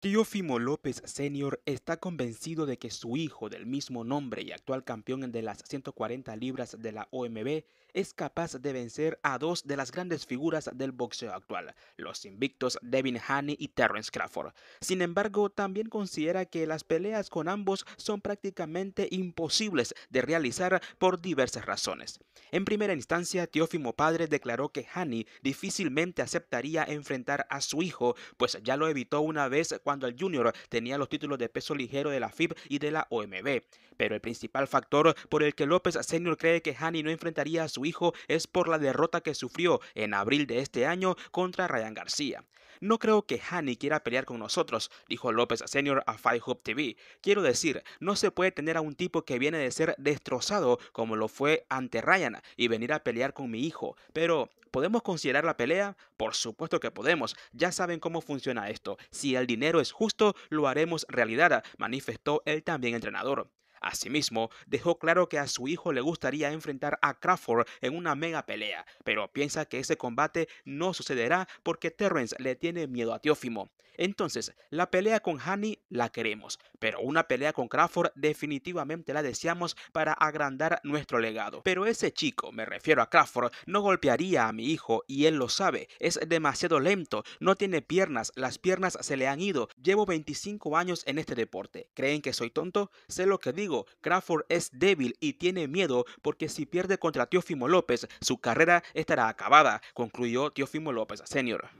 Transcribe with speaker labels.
Speaker 1: Teófimo López Sr. está convencido de que su hijo del mismo nombre y actual campeón de las 140 libras de la OMB es capaz de vencer a dos de las grandes figuras del boxeo actual, los invictos Devin Haney y Terrence Crawford. Sin embargo, también considera que las peleas con ambos son prácticamente imposibles de realizar por diversas razones. En primera instancia, Teófimo Padre declaró que Haney difícilmente aceptaría enfrentar a su hijo, pues ya lo evitó una vez cuando cuando el Junior tenía los títulos de peso ligero de la FIB y de la OMB. Pero el principal factor por el que López Senior cree que Hani no enfrentaría a su hijo es por la derrota que sufrió en abril de este año contra Ryan García. No creo que Hani quiera pelear con nosotros, dijo López Senior a Fight Hub TV. Quiero decir, no se puede tener a un tipo que viene de ser destrozado como lo fue ante Ryan y venir a pelear con mi hijo. Pero ¿Podemos considerar la pelea? Por supuesto que podemos. Ya saben cómo funciona esto. Si el dinero es justo, lo haremos realidad, manifestó el también entrenador. Asimismo, dejó claro que a su hijo le gustaría enfrentar a Crawford en una mega pelea, pero piensa que ese combate no sucederá porque Terrence le tiene miedo a Teófimo. Entonces, la pelea con Hani la queremos, pero una pelea con Crawford definitivamente la deseamos para agrandar nuestro legado. Pero ese chico, me refiero a Crawford, no golpearía a mi hijo y él lo sabe, es demasiado lento, no tiene piernas, las piernas se le han ido. Llevo 25 años en este deporte. ¿Creen que soy tonto? Sé lo que digo Crawford es débil y tiene miedo porque si pierde contra Teófimo López, su carrera estará acabada, concluyó Teófimo López Sr.